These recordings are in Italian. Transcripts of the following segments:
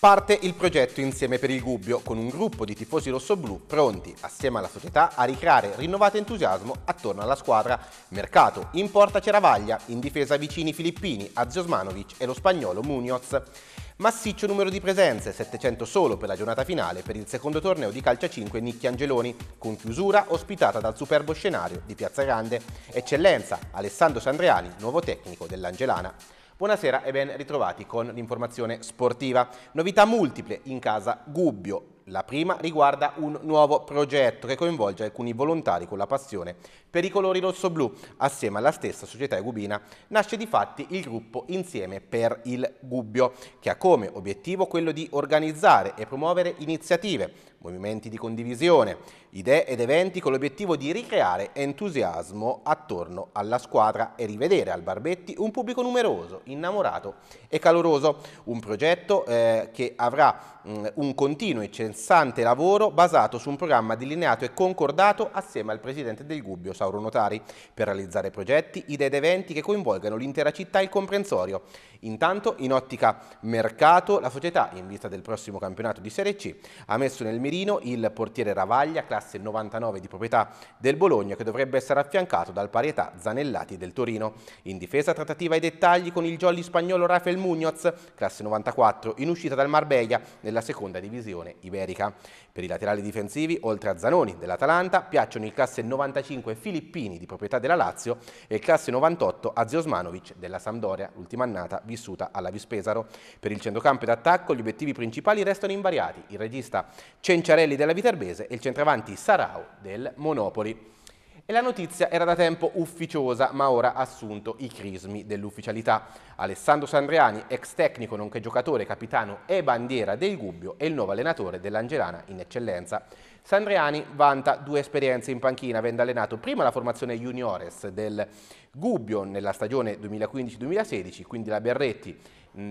Parte il progetto Insieme per il Gubbio con un gruppo di tifosi rossoblù pronti, assieme alla società, a ricreare rinnovato entusiasmo attorno alla squadra. Mercato, in porta Ceravaglia, in difesa vicini Filippini, Azio Aziosmanovic e lo spagnolo Munoz. Massiccio numero di presenze, 700 solo per la giornata finale per il secondo torneo di calcia 5 Nicchi Angeloni, con chiusura ospitata dal superbo scenario di Piazza Grande. Eccellenza, Alessandro Sandreani, nuovo tecnico dell'Angelana. Buonasera e ben ritrovati con l'informazione sportiva. Novità multiple in casa Gubbio. La prima riguarda un nuovo progetto che coinvolge alcuni volontari con la passione per i colori rosso-blu. Assieme alla stessa società egubina nasce di fatti il gruppo Insieme per il Gubbio, che ha come obiettivo quello di organizzare e promuovere iniziative movimenti di condivisione, idee ed eventi con l'obiettivo di ricreare entusiasmo attorno alla squadra e rivedere al Barbetti un pubblico numeroso, innamorato e caloroso. Un progetto eh, che avrà mh, mm, un continuo e cessante lavoro basato su un programma delineato e concordato assieme al presidente del Gubbio, Sauro Notari, per realizzare progetti, idee ed eventi che coinvolgano l'intera città e il comprensorio. Intanto, in ottica mercato, la società, in vista del prossimo campionato di Serie C, ha messo nel Camerino il portiere Ravaglia, classe 99 di proprietà del Bologna, che dovrebbe essere affiancato dal parietà Zanellati del Torino. In difesa trattativa ai dettagli con il jolly spagnolo Rafael Muñoz, classe 94, in uscita dal Marbella nella seconda divisione iberica. Per i laterali difensivi, oltre a Zanoni dell'Atalanta, piacciono il classe 95 Filippini di proprietà della Lazio e il classe 98 Aziosmanovic della Sampdoria, l'ultima annata vissuta alla Vispesaro. Per il centrocampo d'attacco gli obiettivi principali restano invariati. Il regista centrale Cenciarelli della Viterbese e il centravanti Sarau del Monopoli. E la notizia era da tempo ufficiosa, ma ora ha assunto i crismi dell'ufficialità. Alessandro Sandriani, ex tecnico nonché giocatore, capitano e bandiera del Gubbio, è il nuovo allenatore dell'Angelana in eccellenza. Sandriani vanta due esperienze in panchina, avendo allenato prima la formazione juniores del Gubbio nella stagione 2015-2016, quindi la Berretti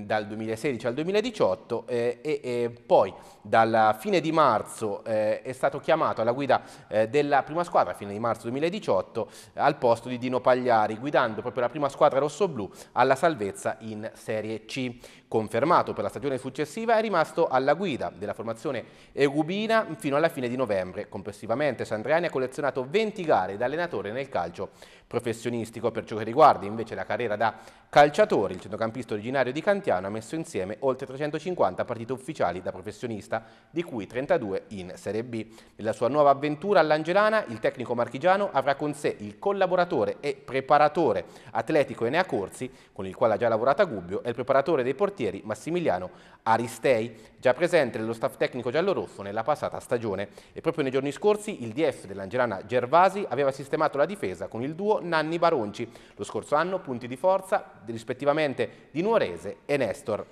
dal 2016 al 2018 eh, e, e, poi dalla fine di marzo eh, è stato chiamato alla guida eh, della prima squadra, fine di marzo 2018, al posto di Dino Pagliari, guidando proprio la prima squadra rossoblù alla salvezza in Serie C. Confermato per la stagione successiva è rimasto alla guida della formazione Egubina fino alla fine di novembre. Complessivamente Sandriani ha collezionato 20 gare da allenatore nel calcio professionistico. Per ciò che riguarda invece la carriera da calciatore, il centrocampista originario di Canzano Cantiano ha messo insieme oltre 350 partite ufficiali da professionista, di cui 32 in Serie B. Nella sua nuova avventura all'Angelana, il tecnico marchigiano avrà con sé il collaboratore e preparatore atletico Enea Corsi, con il quale ha già lavorato a Gubbio, e il preparatore dei portieri Massimiliano Aristei, già presente nello staff tecnico giallorosso nella passata stagione. E proprio nei giorni scorsi il DF dell'Angelana Gervasi aveva sistemato la difesa con il duo Nanni Baronci. Lo scorso anno punti di forza rispettivamente di Nuorese e Nestor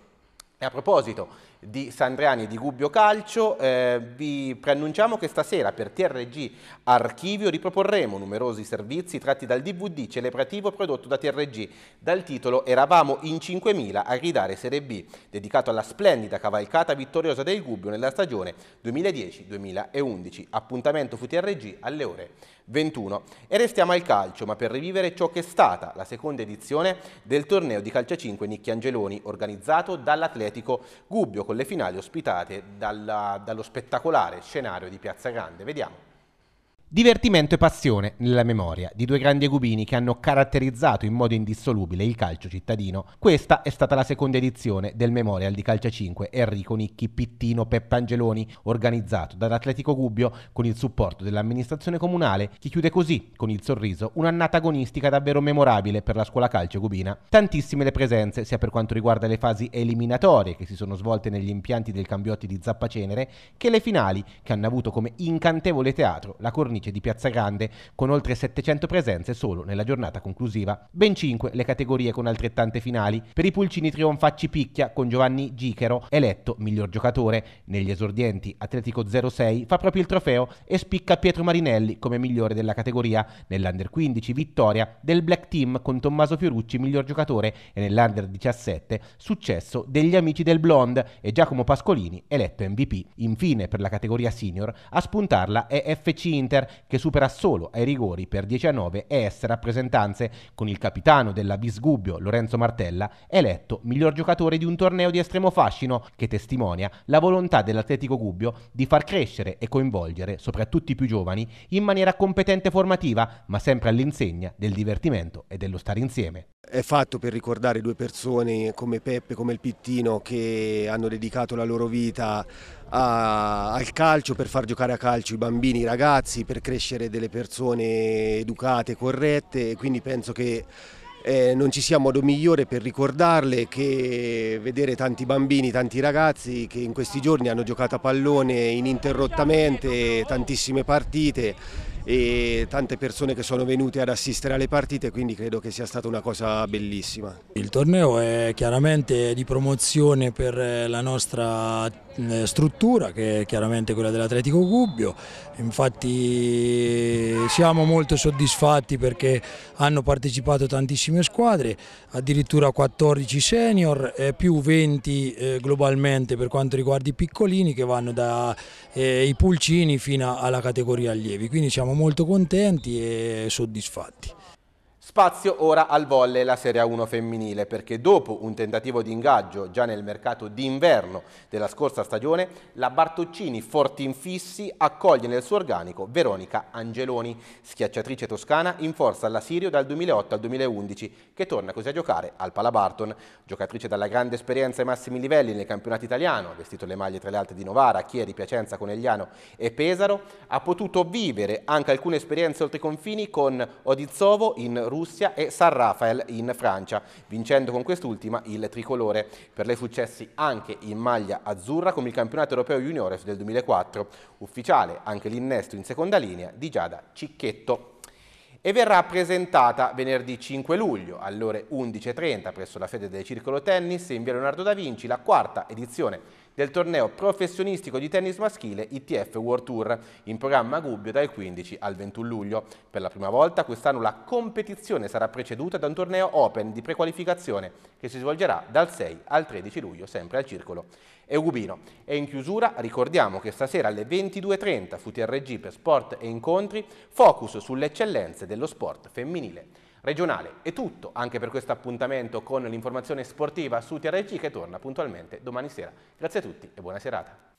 e a proposito di Sandriani e di Gubbio Calcio, eh, vi preannunciamo che stasera per TRG Archivio riproporremo numerosi servizi tratti dal DVD celebrativo prodotto da TRG dal titolo Eravamo in 5.000 a ridare Serie B, dedicato alla splendida cavalcata vittoriosa del Gubbio nella stagione 2010-2011. Appuntamento fu TRG alle ore 21. E restiamo al calcio, ma per rivivere ciò che è stata la seconda edizione del torneo di calcio 5 Nicchi Angeloni, organizzato dall'Atletico Atletico Gubbio con le finali ospitate dalla, dallo spettacolare scenario di Piazza Grande. Vediamo. Divertimento e passione nella memoria di due grandi egubini che hanno caratterizzato in modo indissolubile il calcio cittadino. Questa è stata la seconda edizione del Memorial di Calcia 5 Enrico Nicchi Pittino Peppangeloni, organizzato dall'Atletico Gubbio con il supporto dell'amministrazione comunale, che chiude così, con il sorriso, un'annata agonistica davvero memorabile per la scuola calcio gubina. Tantissime le presenze, sia per quanto riguarda le fasi eliminatorie che si sono svolte negli impianti del Cambiotti di Zappacenere, che le finali, che hanno avuto come incantevole teatro la cornice cornice di Piazza Grande, con oltre 700 presenze solo nella giornata conclusiva. Ben 5 le categorie con altrettante finali. Per i pulcini trionfacci picchia con Giovanni Gichero, eletto miglior giocatore. Negli esordienti Atletico 06 fa proprio il trofeo e spicca Pietro Marinelli come migliore della categoria. Nell'Under 15 vittoria del Black Team con Tommaso Fiorucci miglior giocatore e nell'Under 17 successo degli amici del Blonde e Giacomo Pascolini eletto MVP. Infine per la categoria senior a spuntarla è FC Inter che supera solo ai rigori per 10 a 9 e S rappresentanze con il capitano della Bisgubbio Lorenzo Martella eletto miglior giocatore di un torneo di estremo fascino che testimonia la volontà dell'Atletico Gubbio di far crescere e coinvolgere soprattutto i più giovani in maniera competente e formativa ma sempre all'insegna del divertimento e dello stare insieme. È fatto per ricordare due persone come Peppe, come il Pittino che hanno dedicato la loro vita a, al calcio, per far giocare a calcio i bambini, i ragazzi, per crescere delle persone educate, corrette e quindi penso che eh, non ci sia modo migliore per ricordarle che vedere tanti bambini, tanti ragazzi che in questi giorni hanno giocato a pallone ininterrottamente, tantissime partite e tante persone che sono venute ad assistere alle partite, quindi credo che sia stata una cosa bellissima. Il torneo è chiaramente di promozione per eh, la nostra eh, struttura, che è chiaramente quella dell'Atletico Gubbio, infatti siamo molto soddisfatti perché hanno partecipato tantissime squadre, addirittura 14 senior, più 20 eh, globalmente per quanto riguarda i piccolini che vanno dai pulcini fino alla categoria allievi, quindi siamo molto contenti e soddisfatti. Spazio ora al volle la Serie 1 femminile perché dopo un tentativo di ingaggio già nel mercato d'inverno della scorsa stagione la Bartoccini Fortinfissi accoglie nel suo organico Veronica Angeloni, schiacciatrice toscana in forza alla Sirio dal 2008 al 2011 che torna così a giocare al Palabarton. Giocatrice dalla grande esperienza ai massimi livelli nel campionato italiano, ha vestito le maglie tra le altre di Novara, Chieri, Piacenza, Conegliano e Pesaro, ha potuto vivere anche alcune esperienze oltre i confini con Odizzovo in Russia Russia e San Rafael in Francia, vincendo con quest'ultima il tricolore. Per lei successi anche in maglia azzurra come il campionato europeo juniores del 2004, ufficiale anche l'innesto in seconda linea di Giada Cicchetto e verrà presentata venerdì 5 luglio alle ore 11.30 presso la fede del Circolo Tennis in via Leonardo da Vinci la quarta edizione del torneo professionistico di tennis maschile ITF World Tour, in programma a Gubbio dal 15 al 21 luglio. Per la prima volta quest'anno la competizione sarà preceduta da un torneo open di prequalificazione che si svolgerà dal 6 al 13 luglio, sempre al circolo Eugubino. E in chiusura ricordiamo che stasera alle 22.30 FUTRG per sport e incontri, focus sulle eccellenze dello sport femminile regionale. È tutto anche per questo appuntamento con l'informazione sportiva su TRG che torna puntualmente domani sera. Grazie a tutti e buona serata.